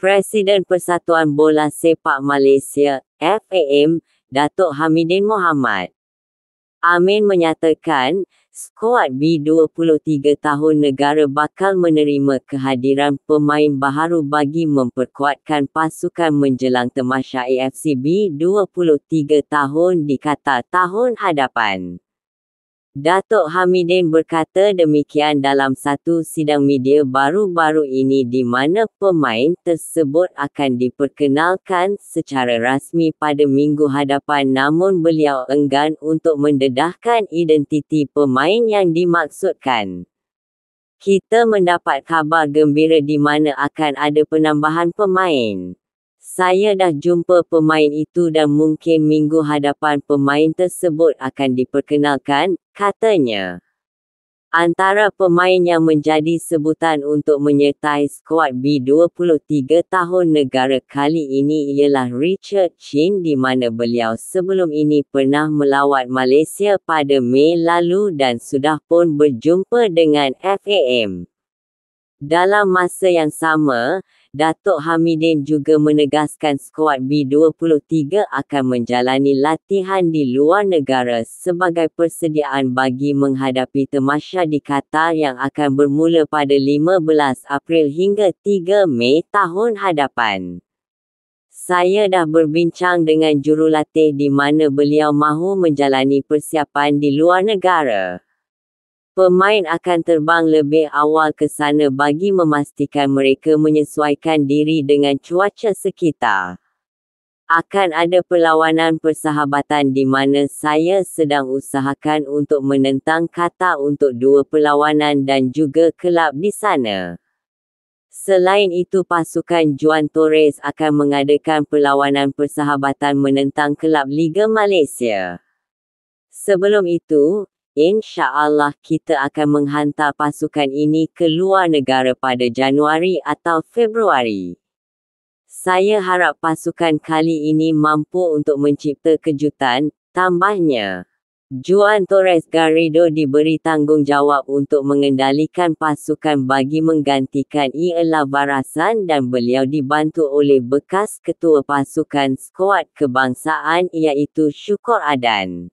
Presiden Persatuan Bola Sepak Malaysia, FAM, Datuk Hamidin Mohamad. Amin menyatakan, skuad B23 tahun negara bakal menerima kehadiran pemain baharu bagi memperkuatkan pasukan menjelang temasya AFC B23 tahun di Qatar tahun hadapan. Datuk Hamidin berkata demikian dalam satu sidang media baru-baru ini di mana pemain tersebut akan diperkenalkan secara rasmi pada minggu hadapan namun beliau enggan untuk mendedahkan identiti pemain yang dimaksudkan. Kita mendapat kabar gembira di mana akan ada penambahan pemain. Saya dah jumpa pemain itu dan mungkin minggu hadapan pemain tersebut akan diperkenalkan, katanya. Antara pemain yang menjadi sebutan untuk menyertai skuad B23 tahun negara kali ini ialah Richard Chin di mana beliau sebelum ini pernah melawat Malaysia pada Mei lalu dan sudah pun berjumpa dengan FAM. Dalam masa yang sama, Datuk Hamidin juga menegaskan skuad B23 akan menjalani latihan di luar negara sebagai persediaan bagi menghadapi temasya di Qatar yang akan bermula pada 15 April hingga 3 Mei tahun hadapan. Saya dah berbincang dengan jurulatih di mana beliau mahu menjalani persiapan di luar negara pemain akan terbang lebih awal ke sana bagi memastikan mereka menyesuaikan diri dengan cuaca sekitar. Akan ada perlawanan persahabatan di mana saya sedang usahakan untuk menentang kata untuk dua perlawanan dan juga kelab di sana. Selain itu pasukan Juan Torres akan mengadakan perlawanan persahabatan menentang kelab Liga Malaysia. Sebelum itu, Insya Allah kita akan menghantar pasukan ini ke luar negara pada Januari atau Februari. Saya harap pasukan kali ini mampu untuk mencipta kejutan, tambahnya. Juan Torres Garrido diberi tanggungjawab untuk mengendalikan pasukan bagi menggantikan Iela Barasan dan beliau dibantu oleh bekas ketua pasukan skuad kebangsaan iaitu Syukur Adan.